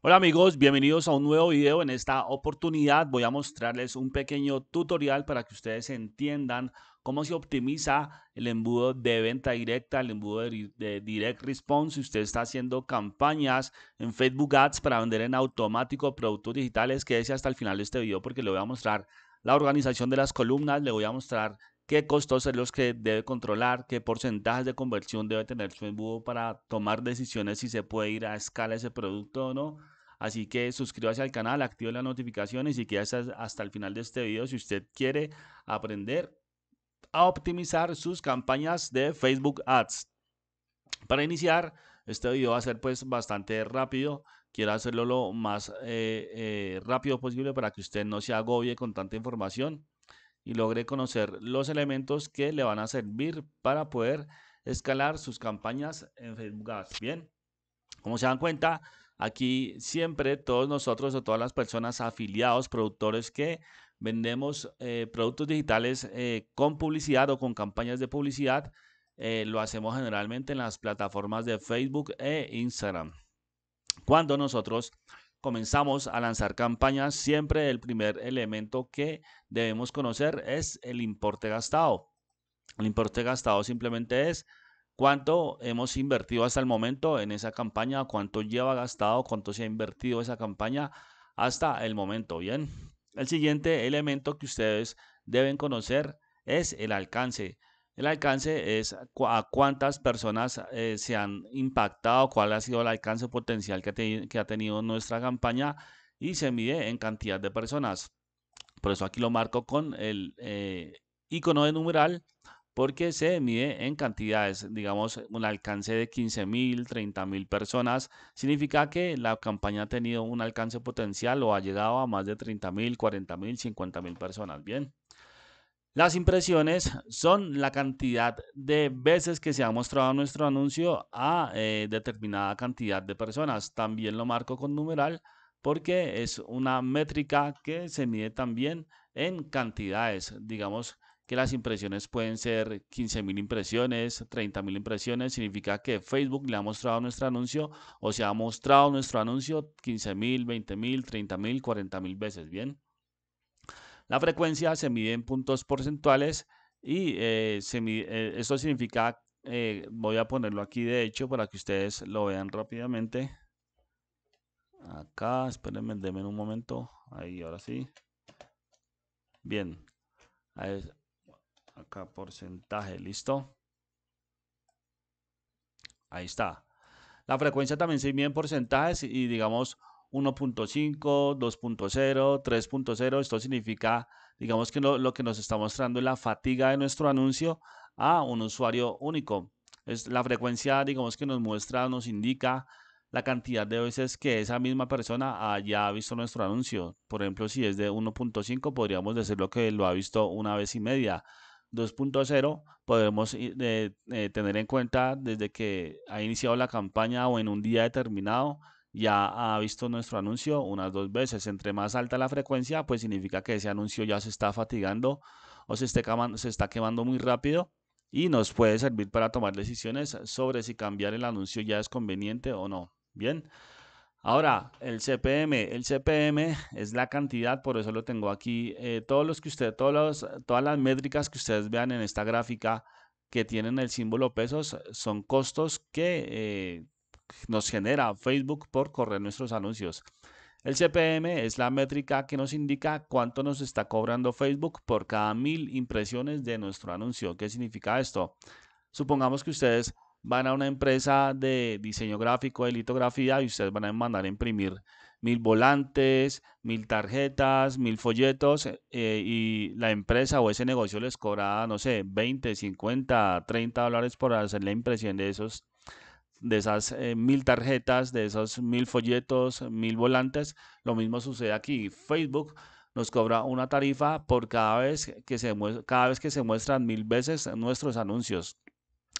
Hola amigos, bienvenidos a un nuevo video. En esta oportunidad voy a mostrarles un pequeño tutorial para que ustedes entiendan cómo se optimiza el embudo de venta directa, el embudo de, direct response. Si usted está haciendo campañas en Facebook Ads para vender en automático productos digitales, quédese hasta el final de este video porque le voy a mostrar la organización de las columnas, le voy a mostrar qué costos son los que debe controlar, qué porcentajes de conversión debe tener su embudo para tomar decisiones si se puede ir a escala ese producto o no. Así que suscríbase al canal, active las notificaciones y quédese hasta el final de este video si usted quiere aprender a optimizar sus campañas de Facebook Ads. Para iniciar, este video va a ser pues bastante rápido. Quiero hacerlo lo más eh, eh, rápido posible para que usted no se agobie con tanta información y logre conocer los elementos que le van a servir para poder escalar sus campañas en Facebook Ads. Bien, como se dan cuenta, aquí siempre todos nosotros o todas las personas afiliados, productores que vendemos eh, productos digitales eh, con publicidad o con campañas de publicidad, eh, lo hacemos generalmente en las plataformas de Facebook e Instagram. Cuando nosotros comenzamos a lanzar campañas, siempre el primer elemento que debemos conocer es el importe gastado. El importe gastado simplemente es cuánto hemos invertido hasta el momento en esa campaña, cuánto lleva gastado, cuánto se ha invertido esa campaña hasta el momento. Bien, el siguiente elemento que ustedes deben conocer es el alcance. El alcance es a cuántas personas eh, se han impactado, cuál ha sido el alcance potencial que, ha tenido nuestra campaña y se mide en cantidad de personas. Por eso aquí lo marco con el eh, icono de numeral porque se mide en cantidades, digamos un alcance de 15.000, 30.000 personas, significa que la campaña ha tenido un alcance potencial o ha llegado a más de 30.000, 40.000, 50.000 personas, ¿bien? Las impresiones son la cantidad de veces que se ha mostrado nuestro anuncio a eh, determinada cantidad de personas. También lo marco con numeral porque es una métrica que se mide también en cantidades. Digamos que las impresiones pueden ser 15.000 impresiones, 30.000 impresiones. Significa que Facebook le ha mostrado nuestro anuncio o se ha mostrado nuestro anuncio 15.000, 20.000, 30.000, 40.000 veces. Bien. La frecuencia se mide en puntos porcentuales y eh, eh esto significa, eh, voy a ponerlo aquí de hecho para que ustedes lo vean rápidamente. Acá, espérenme, denme un momento. Ahí, ahora sí. Bien. acá porcentaje, listo. Ahí está. La frecuencia también se mide en porcentajes y digamos 1.5, 2.0, 3.0. Esto significa, digamos que lo, que nos está mostrando es la fatiga de nuestro anuncio a un usuario único. Es la frecuencia, digamos que nos muestra, nos indica la cantidad de veces que esa misma persona haya visto nuestro anuncio. Por ejemplo, si es de 1.5, podríamos decir lo que lo ha visto una vez y media. 2.0 podemos eh, eh, tener en cuenta desde que ha iniciado la campaña o en un día determinado ya ha visto nuestro anuncio unas dos veces. Entre más alta la frecuencia, pues significa que ese anuncio ya se está fatigando o se, se está quemando muy rápido y nos puede servir para tomar decisiones sobre si cambiar el anuncio ya es conveniente o no. Bien. Ahora, el CPM. El CPM es la cantidad, por eso lo tengo aquí. Eh, todos los que usted, todos todas las métricas que ustedes vean en esta gráfica que tienen el símbolo pesos son costos que eh, nos genera Facebook por correr nuestros anuncios. El CPM es la métrica que nos indica cuánto nos está cobrando Facebook por cada mil impresiones de nuestro anuncio. ¿Qué significa esto? Supongamos que ustedes van a una empresa de diseño gráfico, de litografía, y ustedes van a mandar a imprimir mil volantes, mil tarjetas, mil folletos, eh, y la empresa o ese negocio les cobra, no sé, 20, 50, 30 dólares por hacer la impresión de esos de esas eh, mil tarjetas, de esos mil folletos, mil volantes. Lo mismo sucede aquí. Facebook nos cobra una tarifa por cada vez que se, cada vez que se muestran mil veces nuestros anuncios.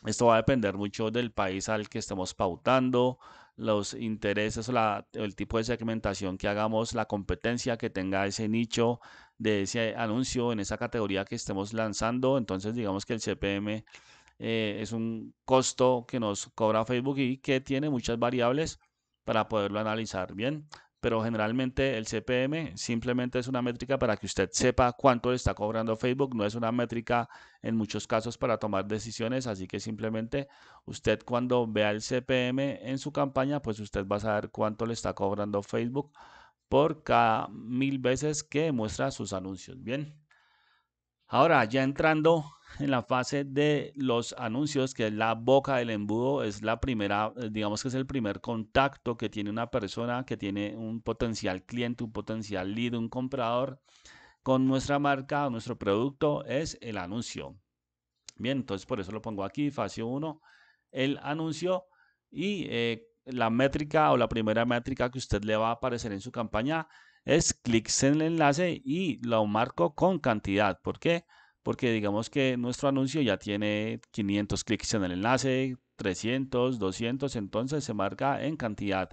Esto va a depender mucho del país al que estemos pautando, los intereses el tipo de segmentación que hagamos, la competencia que tenga ese nicho de ese anuncio en esa categoría que estemos lanzando. Entonces digamos que el CPM eh, es un costo que nos cobra Facebook y que tiene muchas variables para poderlo analizar bien. Pero generalmente el CPM simplemente es una métrica para que usted sepa cuánto le está cobrando Facebook. No es una métrica en muchos casos para tomar decisiones. Así que simplemente usted cuando vea el CPM en su campaña, pues usted va a saber cuánto le está cobrando Facebook por cada mil veces que muestra sus anuncios. Bien. Ahora, ya entrando en la fase de los anuncios, que es la boca del embudo, es la primera, eh, digamos que es el primer contacto que tiene una persona, que tiene un potencial cliente, un potencial lead, un comprador con nuestra marca o nuestro producto, es el anuncio. Bien, entonces por eso lo pongo aquí, fase 1, el anuncio y eh, la métrica o la primera métrica que usted le va a aparecer en su campaña es clics en el enlace y lo marco con cantidad. ¿Por qué? Porque digamos que nuestro anuncio ya tiene 500 clics en el enlace, 300, 200, entonces se marca en cantidad.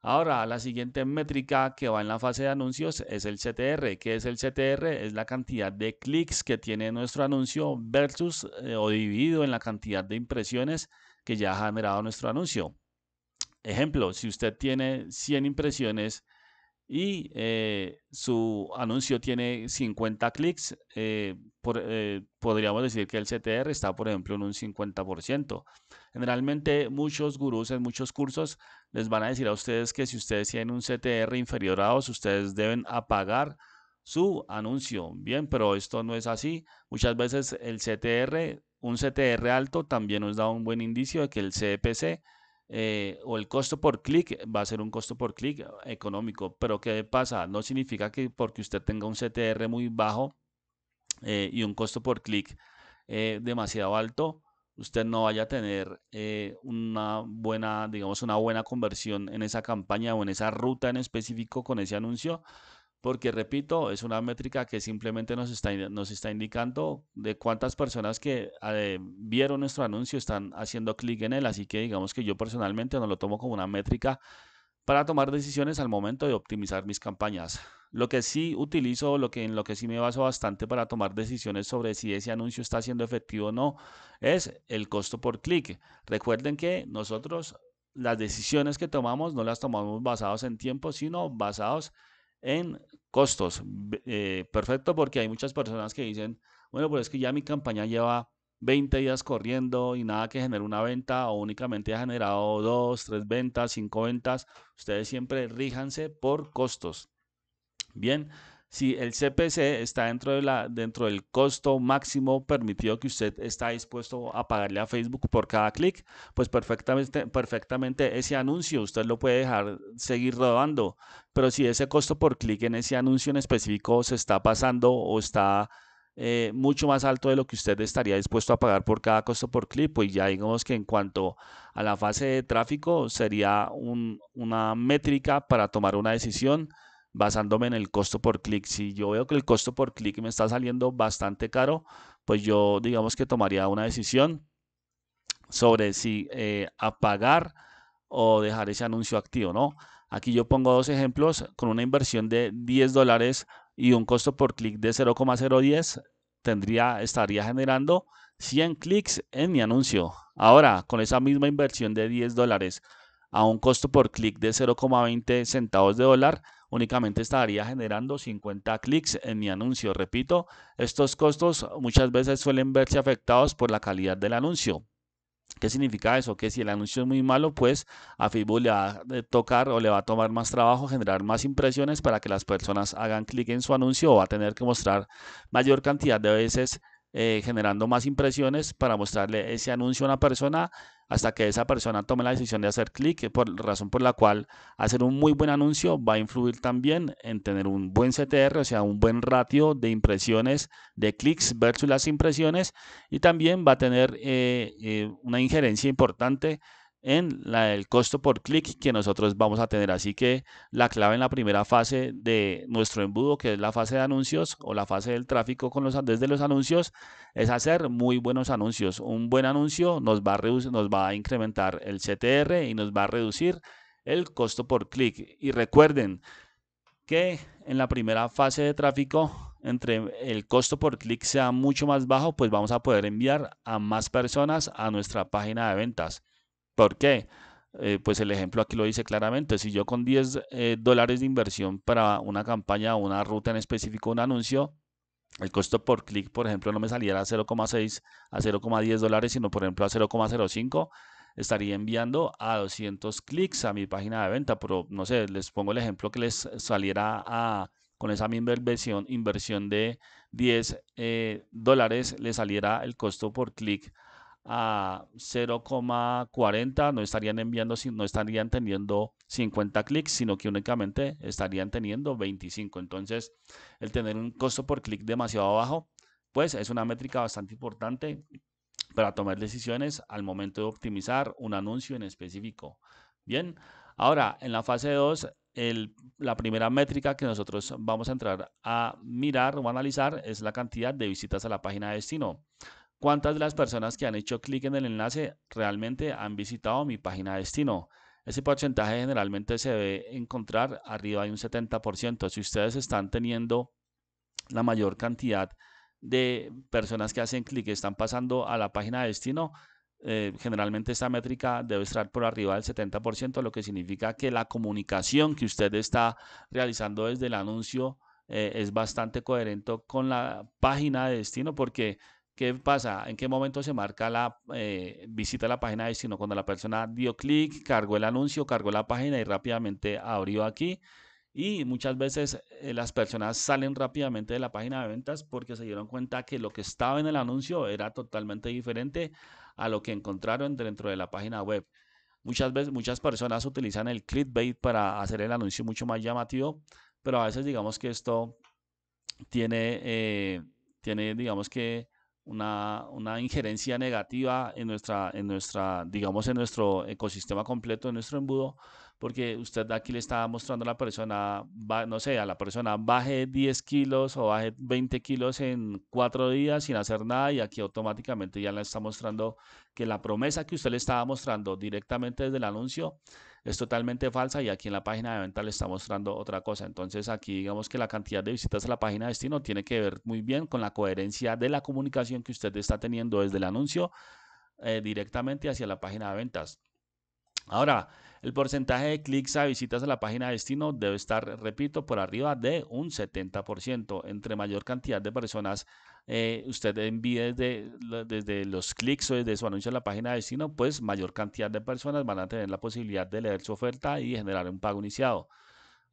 Ahora, la siguiente métrica que va en la fase de anuncios es el CTR. ¿Qué es el CTR? Es la cantidad de clics que tiene nuestro anuncio versus eh, o dividido en la cantidad de impresiones que ya ha generado nuestro anuncio. Ejemplo, si usted tiene 100 impresiones y eh, su anuncio tiene 50 clics. Eh, eh, podríamos decir que el CTR está, por ejemplo, en un 50%. Generalmente muchos gurús en muchos cursos les van a decir a ustedes que si ustedes tienen un CTR inferior a 2, ustedes deben apagar su anuncio. Bien, pero esto no es así. Muchas veces el CTR, un CTR alto también nos da un buen indicio de que el CPC eh, o el costo por clic va a ser un costo por clic eh, económico. Pero ¿qué pasa? No significa que porque usted tenga un CTR muy bajo eh, y un costo por clic demasiado alto, usted no vaya a tener una buena, digamos, una buena conversión en esa campaña o en esa ruta en específico con ese anuncio, porque repito, es una métrica que simplemente nos está, nos está indicando de cuántas personas que eh, vieron nuestro anuncio están haciendo clic en él, así que digamos que yo personalmente no lo tomo como una métrica para tomar decisiones al momento de optimizar mis campañas. Lo que sí utilizo, lo que, en lo que sí me baso bastante para tomar decisiones sobre si ese anuncio está siendo efectivo o no, es el costo por clic. Recuerden que nosotros las decisiones que tomamos no las tomamos basados en tiempo, sino basados en costos. Eh, perfecto, porque hay muchas personas que dicen, bueno, pues es que ya mi campaña lleva 20 días corriendo y nada que genere una venta o únicamente ha generado dos tres ventas, cinco ventas. Ustedes siempre ríjanse por costos. Bien, si el CPC está dentro, de la, dentro del costo máximo permitido que usted está dispuesto a pagarle a Facebook por cada clic, pues perfectamente, perfectamente ese anuncio usted lo puede dejar seguir rodando. Pero si ese costo por clic en ese anuncio en específico se está pasando o está eh, mucho más alto de lo que usted estaría dispuesto a pagar por cada costo por clic, pues ya digamos que en cuanto a la fase de tráfico sería una métrica para tomar una decisión basándome en el costo por clic. Si yo veo que el costo por clic me está saliendo bastante caro, pues yo digamos que tomaría una decisión sobre si eh, apagar o dejar ese anuncio activo, ¿no? Aquí yo pongo dos ejemplos con una inversión de 10 dólares y un costo por clic de 0,010 tendría, estaría generando 100 clics en mi anuncio. Ahora, con esa misma inversión de 10 dólares a un costo por clic de 0,20 centavos de dólar, únicamente estaría generando 50 clics en mi anuncio. Repito, estos costos muchas veces suelen verse afectados por la calidad del anuncio. ¿Qué significa eso? Que si el anuncio es muy malo, pues a Facebook le va a eh, tocar o le va a tomar más trabajo generar más impresiones para que las personas hagan clic en su anuncio o va a tener que mostrar mayor cantidad de veces eh, generando más impresiones para mostrarle ese anuncio a una persona hasta que esa persona tome la decisión de hacer clic, eh, por razón por la cual hacer un muy buen anuncio va a influir también en tener un buen CTR, o sea, un buen ratio de impresiones, de clics versus las impresiones, y también va a tener eh, eh, una injerencia importante en la, el costo por clic que nosotros vamos a tener. Así que la clave en la primera fase de nuestro embudo, que es la fase de anuncios o la fase del tráfico con los, desde los anuncios, es hacer muy buenos anuncios. Un buen anuncio nos va a, nos va a incrementar el CTR y nos va a reducir el costo por clic. Y recuerden que en la primera fase de tráfico entre el costo por clic sea mucho más bajo, pues vamos a poder enviar a más personas a nuestra página de ventas. ¿Por qué? Eh, pues el ejemplo aquí lo dice claramente, si yo con 10 eh, dólares de inversión para una campaña o una ruta en específico, un anuncio, el costo por clic, por ejemplo, no me saliera a 0,6 a 0,10 dólares, sino por ejemplo a 0,05, estaría enviando a 200 clics a mi página de venta, pero no sé, les pongo el ejemplo que les saliera a, con esa misma inversión, inversión de 10 eh, dólares, le saliera el costo por clic a 0,40 no estarían enviando, no estarían teniendo 50 clics, sino que únicamente estarían teniendo 25. Entonces, el tener un costo por clic demasiado bajo, pues es una métrica bastante importante para tomar decisiones al momento de optimizar un anuncio en específico. Bien, ahora en la fase 2, la primera métrica que nosotros vamos a entrar a mirar o analizar es la cantidad de visitas a la página de destino cuántas de las personas que han hecho clic en el enlace realmente han visitado mi página de destino. Ese porcentaje generalmente se debe encontrar arriba de un 70%. Si ustedes están teniendo la mayor cantidad de personas que hacen clic, están pasando a la página de destino, eh, generalmente esta métrica debe estar por arriba del 70%, lo que significa que la comunicación que usted está realizando desde el anuncio eh, es bastante coherente con la página de destino porque ¿Qué pasa? ¿En qué momento se marca la eh, visita a la página de destino? Cuando la persona dio clic, cargó el anuncio, cargó la página y rápidamente abrió aquí. Y muchas veces eh, las personas salen rápidamente de la página de ventas porque se dieron cuenta que lo que estaba en el anuncio era totalmente diferente a lo que encontraron dentro de la página web. Muchas veces muchas personas utilizan el clickbait para hacer el anuncio mucho más llamativo, pero a veces digamos que esto tiene, eh, tiene digamos que una, una, injerencia negativa en nuestra, en nuestra, digamos, en nuestro ecosistema completo, en nuestro embudo, porque usted aquí le está mostrando a la persona, no sé, a la persona baje 10 kilos o baje 20 kilos en cuatro días sin hacer nada y aquí automáticamente ya le está mostrando que la promesa que usted le estaba mostrando directamente desde el anuncio es totalmente falsa y aquí en la página de venta le está mostrando otra cosa. Entonces aquí digamos que la cantidad de visitas a la página de destino tiene que ver muy bien con la coherencia de la comunicación que usted está teniendo desde el anuncio eh, directamente hacia la página de ventas. Ahora, el porcentaje de clics a visitas a la página de destino debe estar, repito, por arriba de un 70%. Entre mayor cantidad de personas eh, usted envíe desde, los clics o desde su anuncio a la página de destino, pues mayor cantidad de personas van a tener la posibilidad de leer su oferta y generar un pago iniciado.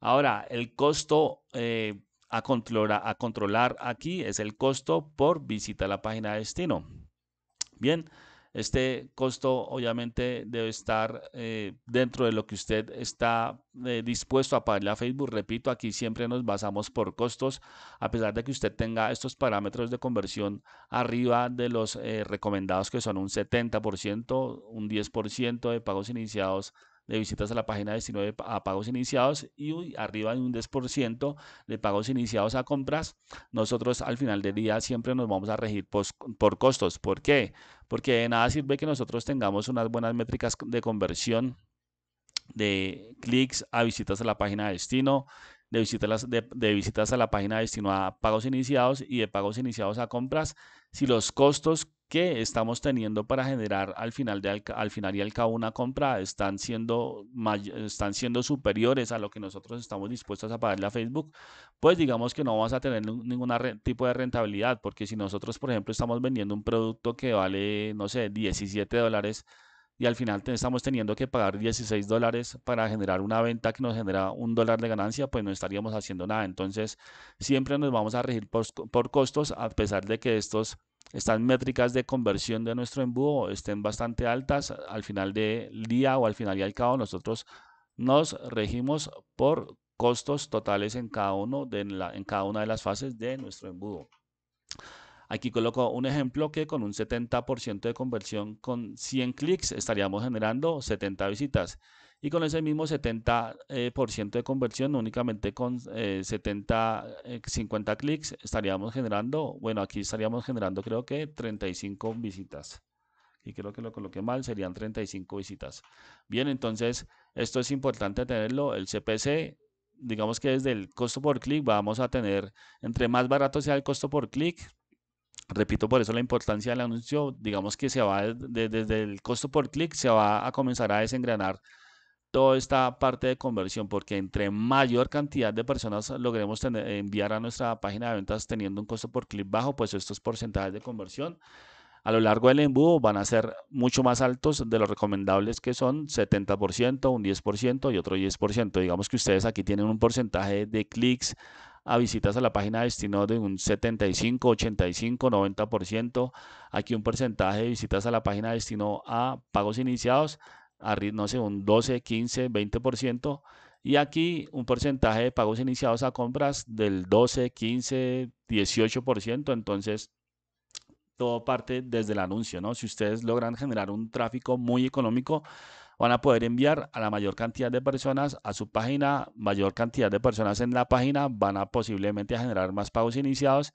Ahora, el costo eh, a, controlar, a controlar aquí es el costo por visita a la página de destino. Bien. Este costo obviamente debe estar eh, dentro de lo que usted está eh, dispuesto a pagarle a Facebook. Repito, aquí siempre nos basamos por costos, a pesar de que usted tenga estos parámetros de conversión arriba de los eh, recomendados que son un 70%, un 10% de pagos iniciados de visitas a la página destino a pagos iniciados y arriba de un 10% de pagos iniciados a compras. Nosotros al final del día siempre nos vamos a regir por, por costos. ¿Por qué? Porque de nada sirve que nosotros tengamos unas buenas métricas de conversión de clics a visitas a la página de destino, de visitas, de, visitas a la página destinada a pagos iniciados y de pagos iniciados a compras, si los costos que estamos teniendo para generar al final, de, al final y al cabo una compra están siendo, están siendo superiores a lo que nosotros estamos dispuestos a pagarle a Facebook, pues digamos que no vamos a tener ningún tipo de rentabilidad, porque si nosotros, por ejemplo, estamos vendiendo un producto que vale, no sé, 17 dólares, y al final estamos teniendo que pagar 16 dólares para generar una venta que nos genera un dólar de ganancia, pues no estaríamos haciendo nada. Entonces, siempre nos vamos a regir por, costos, a pesar de que estos estas métricas de conversión de nuestro embudo estén bastante altas al final del día o al final y al cabo nosotros nos regimos por costos totales en cada uno de en cada una de las fases de nuestro embudo. Aquí coloco un ejemplo que con un 70% de conversión con 100 clics estaríamos generando 70 visitas. Y con ese mismo 70% eh, de conversión, únicamente con 70, eh, 50 eh, clics estaríamos generando, bueno, aquí estaríamos generando creo que 35 visitas. Y creo que lo coloqué mal, serían 35 visitas. Bien, entonces esto es importante tenerlo. El CPC digamos que desde el costo por clic vamos a tener, entre más barato sea el costo por clic, Repito, por eso la importancia del anuncio, digamos que se va desde, el costo por clic, se va a comenzar a desengranar toda esta parte de conversión, porque entre mayor cantidad de personas logremos enviar a nuestra página de ventas teniendo un costo por clic bajo, pues estos porcentajes de conversión a lo largo del embudo van a ser mucho más altos de los recomendables que son 70%, un 10% y otro 10%. Digamos que ustedes aquí tienen un porcentaje de clics a visitas a la página de destino de un 75, 85, 90%. Aquí un porcentaje de visitas a la página de destino a pagos iniciados a no sé, un 12, 15, 20%. Y aquí un porcentaje de pagos iniciados a compras del 12, 15, 18%. Entonces, todo parte desde el anuncio, ¿no? Si ustedes logran generar un tráfico muy económico, van a poder enviar a la mayor cantidad de personas a su página, mayor cantidad de personas en la página van a posiblemente a generar más pagos iniciados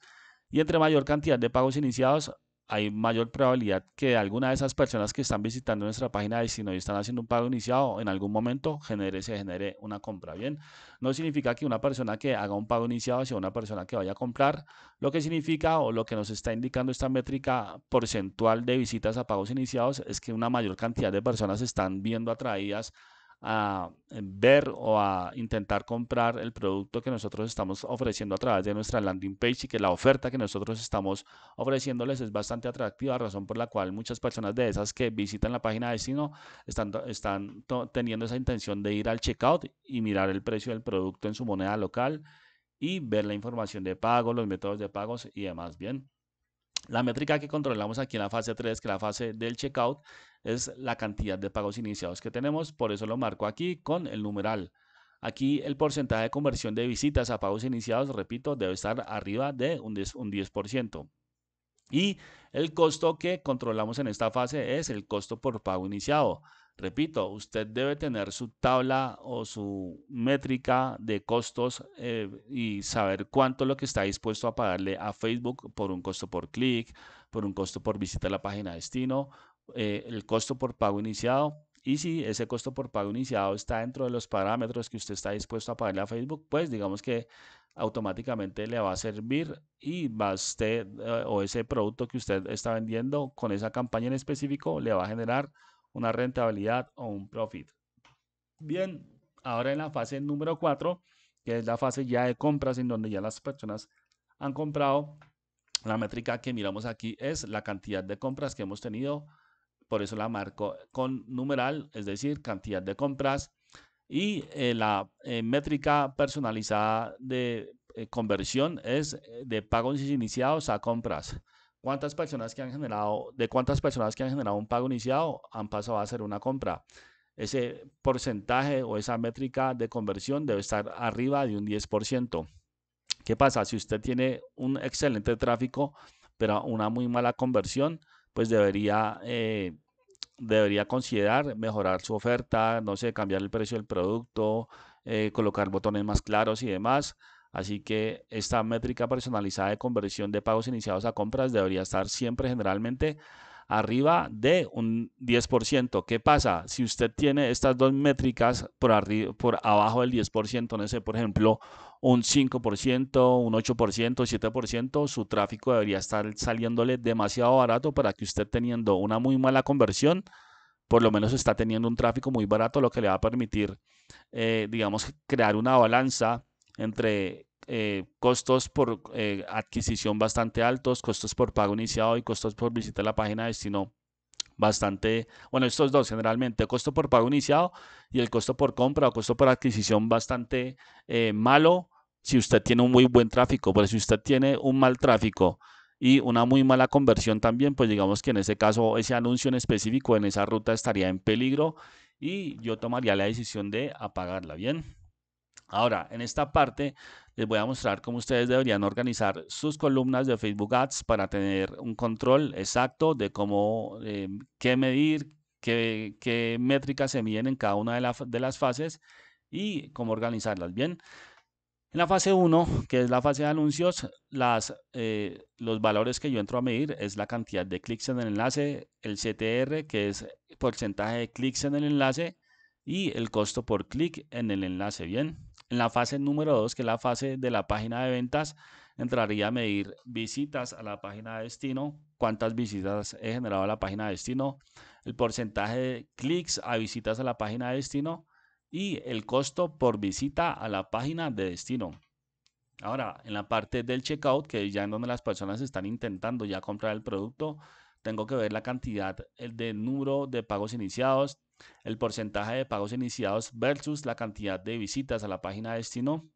y entre mayor cantidad de pagos iniciados hay mayor probabilidad que alguna de esas personas que están visitando nuestra página de destino y están haciendo un pago iniciado, en algún momento genere, se genere una compra. Bien, no significa que una persona que haga un pago iniciado sea una persona que vaya a comprar, lo que significa o lo que nos está indicando esta métrica porcentual de visitas a pagos iniciados es que una mayor cantidad de personas están viendo atraídas a eh, ver o a intentar comprar el producto que nosotros estamos ofreciendo a través de nuestra landing page y que la oferta que nosotros estamos ofreciéndoles es bastante atractiva, razón por la cual muchas personas de esas que visitan la página de destino están, están teniendo esa intención de ir al checkout y mirar el precio del producto en su moneda local y ver la información de pago, los métodos de pagos y demás. Bien. La métrica que controlamos aquí en la fase 3, que es la fase del checkout, es la cantidad de pagos iniciados que tenemos, por eso lo marco aquí con el numeral. Aquí el porcentaje de conversión de visitas a pagos iniciados, repito, debe estar arriba de un 10%. Y el costo que controlamos en esta fase es el costo por pago iniciado. Repito, usted debe tener su tabla o su métrica de costos eh, y saber cuánto lo que está dispuesto a pagarle a Facebook por un costo por clic, por un costo por visita a la página de destino, eh, el costo por pago iniciado. Y si ese costo por pago iniciado está dentro de los parámetros que usted está dispuesto a pagarle a Facebook, pues digamos que automáticamente le va a servir y va usted eh, o ese producto que usted está vendiendo con esa campaña en específico le va a generar una rentabilidad o un profit. Bien, ahora en la fase número 4, que es la fase ya de compras, en donde ya las personas han comprado. La métrica que miramos aquí es la cantidad de compras que hemos tenido, por eso la marco con numeral, es decir, cantidad de compras. Y eh, la eh, métrica personalizada de eh, conversión es de pagos iniciados a compras cuántas personas que han generado, de cuántas personas que han generado un pago iniciado han pasado a hacer una compra. Ese porcentaje o esa métrica de conversión debe estar arriba de un 10%. ¿Qué pasa? Si usted tiene un excelente tráfico, pero una muy mala conversión, pues debería, eh, debería considerar mejorar su oferta, no sé, cambiar el precio del producto, eh, colocar botones más claros y demás Así que esta métrica personalizada de conversión de pagos iniciados a compras debería estar siempre generalmente arriba de un 10%. ¿Qué pasa? Si usted tiene estas dos métricas por, arriba, por abajo del 10%, no sé, por ejemplo, un 5%, un 8%, 7%, su tráfico debería estar saliéndole demasiado barato para que usted teniendo una muy mala conversión, por lo menos está teniendo un tráfico muy barato, lo que le va a permitir, eh, digamos, crear una balanza entre eh, costos por eh, adquisición bastante altos, costos por pago iniciado y costos por visita a la página de destino bastante, bueno, estos dos generalmente, costo por pago iniciado y el costo por compra o costo por adquisición bastante eh, malo si usted tiene un muy buen tráfico, pero si usted tiene un mal tráfico y una muy mala conversión también, pues digamos que en ese caso ese anuncio en específico en esa ruta estaría en peligro y yo tomaría la decisión de apagarla, ¿bien? Ahora, en esta parte les voy a mostrar cómo ustedes deberían organizar sus columnas de Facebook Ads para tener un control exacto de cómo, em, qué medir, qué, métricas se miden en cada una de, las fases y cómo organizarlas. Bien, en la fase 1, que es la fase de anuncios, eh, los valores que yo entro a medir es la cantidad de clics en el enlace, el CTR, que es porcentaje de clics en el enlace, y el costo por clic en el enlace. Bien. En la fase número 2, que es la fase de la página de ventas, entraría a medir visitas a la página de destino, cuántas visitas he generado a la página de destino, el porcentaje de clics a visitas a la página de destino y el costo por visita a la página de destino. Ahora, en la parte del checkout, que ya en donde las personas están intentando ya comprar el producto, tengo que ver la cantidad, el de número de pagos iniciados, el porcentaje de pagos iniciados versus la cantidad de visitas a la página de destino.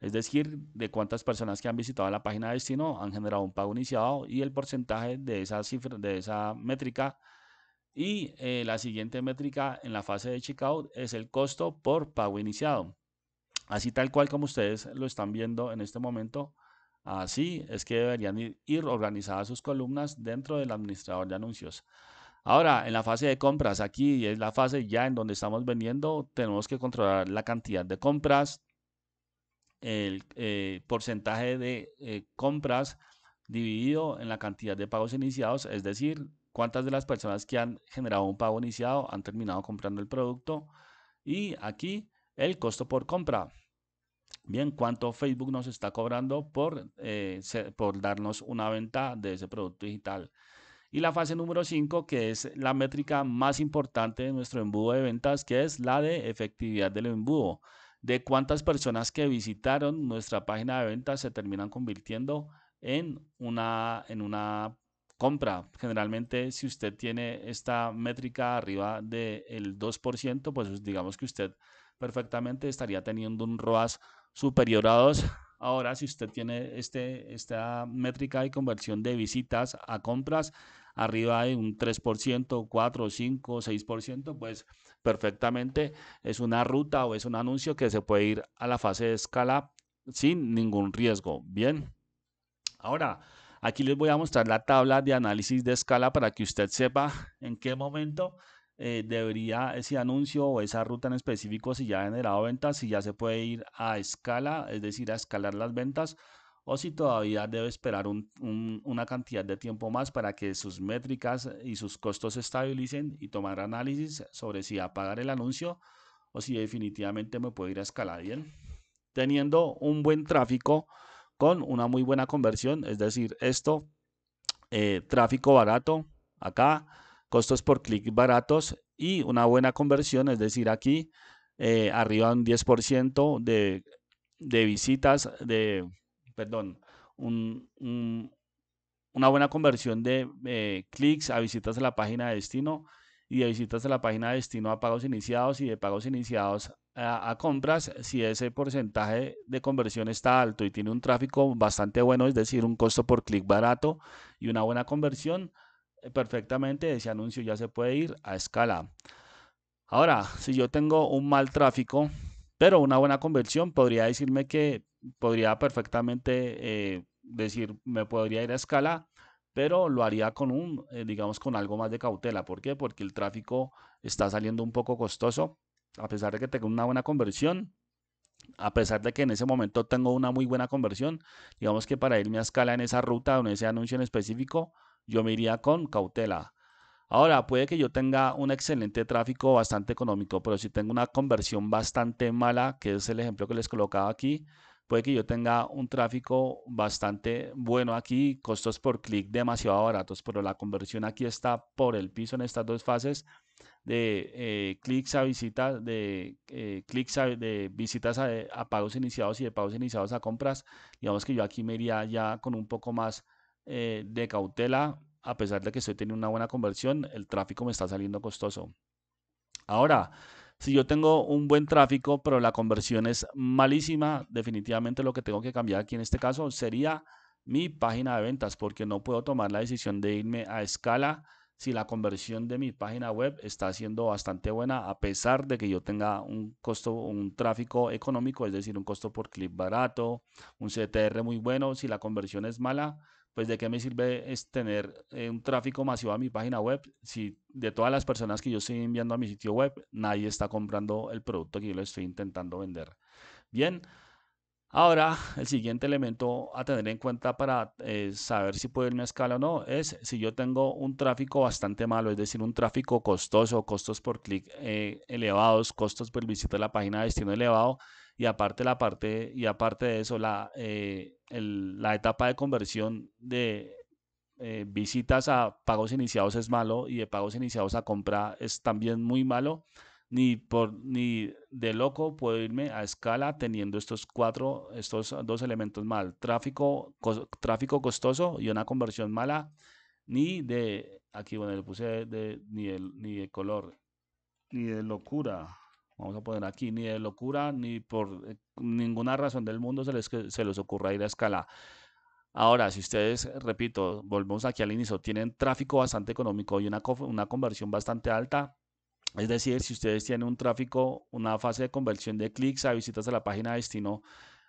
Es decir, de cuántas personas que han visitado la página de destino han generado un pago iniciado y el porcentaje de esa cifra, de esa métrica. Y eh, la siguiente métrica en la fase de checkout es el costo por pago iniciado. Así tal cual como ustedes lo están viendo en este momento, Así ah, es que deberían ir organizadas sus columnas dentro del administrador de anuncios. Ahora, en la fase de compras, aquí es la fase ya en donde estamos vendiendo, tenemos que controlar la cantidad de compras, el eh, porcentaje de eh, compras dividido en la cantidad de pagos iniciados, es decir, cuántas de las personas que han generado un pago iniciado han terminado comprando el producto y aquí el costo por compra. Bien, ¿cuánto Facebook nos está cobrando por, eh, por darnos una venta de ese producto digital? Y la fase número 5, que es la métrica más importante de nuestro embudo de ventas, que es la de efectividad del embudo. De cuántas personas que visitaron nuestra página de ventas se terminan convirtiendo en una, en una compra. Generalmente, si usted tiene esta métrica arriba del 2%, pues digamos que usted perfectamente estaría teniendo un ROAS superiorados. Ahora, si usted tiene este, esta métrica de conversión de visitas a compras arriba de un 3%, 4, 5, 6%, pues perfectamente es una ruta o es un anuncio que se puede ir a la fase de escala sin ningún riesgo. Bien. Ahora, aquí les voy a mostrar la tabla de análisis de escala para que usted sepa en qué momento eh, debería ese anuncio o esa ruta en específico, si ya ha generado ventas, si ya se puede ir a escala, es decir, a escalar las ventas, o si todavía debe esperar una cantidad de tiempo más para que sus métricas y sus costos se estabilicen y tomar análisis sobre si apagar el anuncio o si definitivamente me puedo ir a escalar bien. Teniendo un buen tráfico con una muy buena conversión, es decir, esto, eh, tráfico barato acá costos por clic baratos y una buena conversión, es decir, aquí eh, arriba un 10% de, de, visitas, de, perdón, una buena conversión de eh, clics a visitas a la página de destino y de visitas a la página de destino a pagos iniciados y de pagos iniciados a, a, compras si ese porcentaje de conversión está alto y tiene un tráfico bastante bueno, es decir, un costo por clic barato y una buena conversión, eh, perfectamente ese anuncio ya se puede ir a escala. Ahora, si yo tengo un mal tráfico, pero una buena conversión, podría decirme que podría perfectamente eh, decir, me podría ir a escala, pero lo haría con un, eh, digamos, con algo más de cautela. ¿Por qué? Porque el tráfico está saliendo un poco costoso, a pesar de que tengo una buena conversión, a pesar de que en ese momento tengo una muy buena conversión, digamos que para irme a escala en esa ruta o en ese anuncio en específico, yo me iría con cautela. Ahora, puede que yo tenga un excelente tráfico bastante económico, pero si tengo una conversión bastante mala, que es el ejemplo que les colocaba aquí, puede que yo tenga un tráfico bastante bueno aquí, costos por clic demasiado baratos, pero la conversión aquí está por el piso en estas dos fases de eh, clics a visitas, de eh, clics a, de visitas a, a pagos iniciados y de pagos iniciados a compras. Digamos que yo aquí me iría ya con un poco más eh, de cautela, a pesar de que estoy teniendo una buena conversión, el tráfico me está saliendo costoso. Ahora, si yo tengo un buen tráfico, pero la conversión es malísima, definitivamente lo que tengo que cambiar aquí en este caso sería mi página de ventas, porque no puedo tomar la decisión de irme a escala si la conversión de mi página web está siendo bastante buena, a pesar de que yo tenga un costo, un tráfico económico, es decir, un costo por clip barato, un CTR muy bueno, si la conversión es mala, pues de qué me sirve es tener eh, un tráfico masivo a mi página web si de todas las personas que yo estoy enviando a mi sitio web, nadie está comprando el producto que yo le estoy intentando vender. Bien, ahora el siguiente elemento a tener en cuenta para eh, saber si puedo irme a escala o no es si yo tengo un tráfico bastante malo, es decir, un tráfico costoso, costos por clic eh, elevados, costos por visita a la página de destino elevado y aparte, la parte, y aparte de eso, la, eh, la etapa de conversión de eh, visitas a pagos iniciados es malo y de pagos iniciados a compra es también muy malo. Ni, por, ni de loco puedo irme a escala teniendo estos cuatro, estos dos elementos mal. Tráfico, tráfico costoso y una conversión mala, ni de, aquí bueno, le puse de, ni, de, ni de color, ni de locura. Vamos a poner aquí, ni de locura, ni por eh, ninguna razón del mundo se les, se les ocurra ir a escala. Ahora, si ustedes, repito, volvemos aquí al inicio, tienen tráfico bastante económico y una, una conversión bastante alta, es decir, si ustedes tienen un tráfico, una fase de conversión de clics a visitas a la página de destino,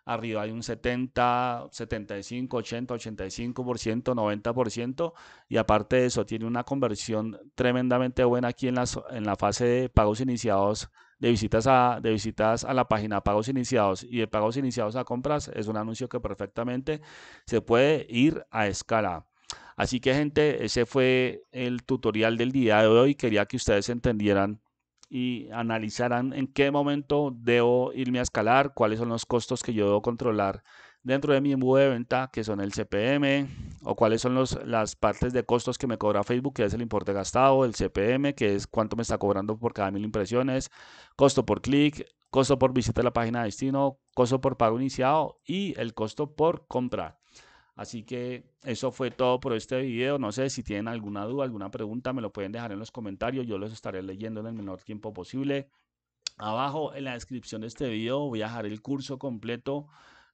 arriba hay un 70, 75, 80, 85%, 90%, y aparte de eso, tiene una conversión tremendamente buena aquí en, en la fase de pagos iniciados de visitas a, de visitas a la página pagos iniciados y de pagos iniciados a compras es un anuncio que perfectamente se puede ir a escala. Así que gente, ese fue el tutorial del día de hoy. Quería que ustedes entendieran y analizaran en qué momento debo irme a escalar, cuáles son los costos que yo debo controlar dentro de mi embudo de venta, que son el CPM, o cuáles son los, las partes de costos que me cobra Facebook, que es el importe gastado, el CPM, que es cuánto me está cobrando por cada mil impresiones, costo por clic, costo por visita a la página de destino, costo por pago iniciado y el costo por comprar. Así que eso fue todo por este video. No sé si tienen alguna duda, alguna pregunta, me lo pueden dejar en los comentarios. Yo los estaré leyendo en el menor tiempo posible. Abajo en la descripción de este video voy a dejar el curso completo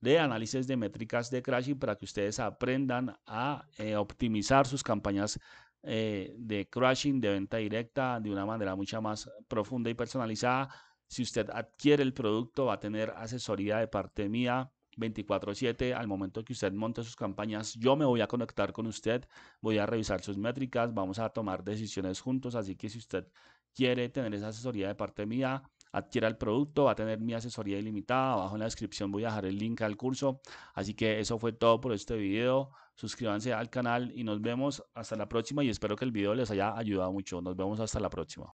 de análisis de métricas de crashing para que ustedes aprendan a eh, optimizar sus campañas eh, de crashing, de venta directa, de una manera mucho más profunda y personalizada. Si usted adquiere el producto, va a tener asesoría de parte mía 24/7 al momento que usted monte sus campañas. Yo me voy a conectar con usted, voy a revisar sus métricas, vamos a tomar decisiones juntos, así que si usted quiere tener esa asesoría de parte mía, adquiera el producto, va a tener mi asesoría ilimitada. Abajo en la descripción voy a dejar el link al curso. Así que eso fue todo por este video. Suscríbanse al canal y nos vemos hasta la próxima y espero que el video les haya ayudado mucho. Nos vemos hasta la próxima.